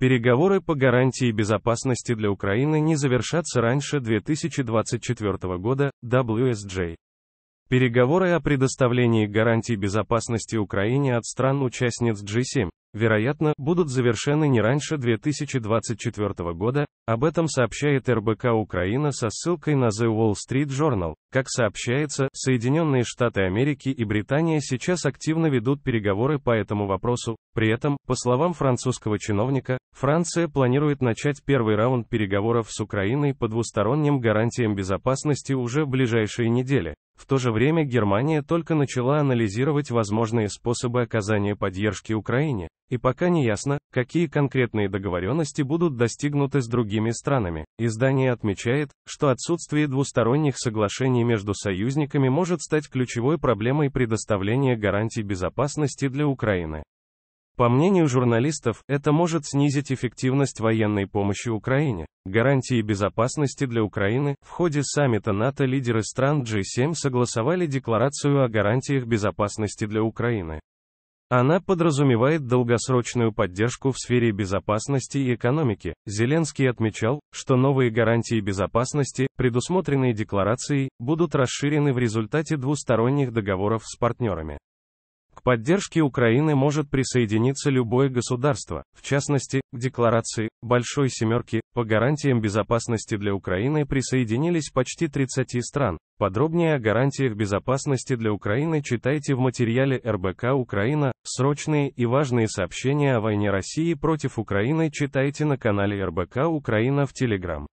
Переговоры по гарантии безопасности для Украины не завершатся раньше 2024 года, WSJ. Переговоры о предоставлении гарантий безопасности Украине от стран-участниц G7 вероятно, будут завершены не раньше 2024 года, об этом сообщает РБК Украина со ссылкой на The Wall Street Journal. Как сообщается, Соединенные Штаты Америки и Британия сейчас активно ведут переговоры по этому вопросу, при этом, по словам французского чиновника, Франция планирует начать первый раунд переговоров с Украиной по двусторонним гарантиям безопасности уже в ближайшие недели. В то же время Германия только начала анализировать возможные способы оказания поддержки Украине и пока не ясно, какие конкретные договоренности будут достигнуты с другими странами. Издание отмечает, что отсутствие двусторонних соглашений между союзниками может стать ключевой проблемой предоставления гарантий безопасности для Украины. По мнению журналистов, это может снизить эффективность военной помощи Украине. Гарантии безопасности для Украины в ходе саммита НАТО лидеры стран G7 согласовали декларацию о гарантиях безопасности для Украины. Она подразумевает долгосрочную поддержку в сфере безопасности и экономики. Зеленский отмечал, что новые гарантии безопасности, предусмотренные декларацией, будут расширены в результате двусторонних договоров с партнерами поддержке Украины может присоединиться любое государство, в частности, к декларации «Большой семерки» по гарантиям безопасности для Украины присоединились почти 30 стран. Подробнее о гарантиях безопасности для Украины читайте в материале РБК «Украина. Срочные и важные сообщения о войне России против Украины» читайте на канале РБК «Украина» в Телеграм.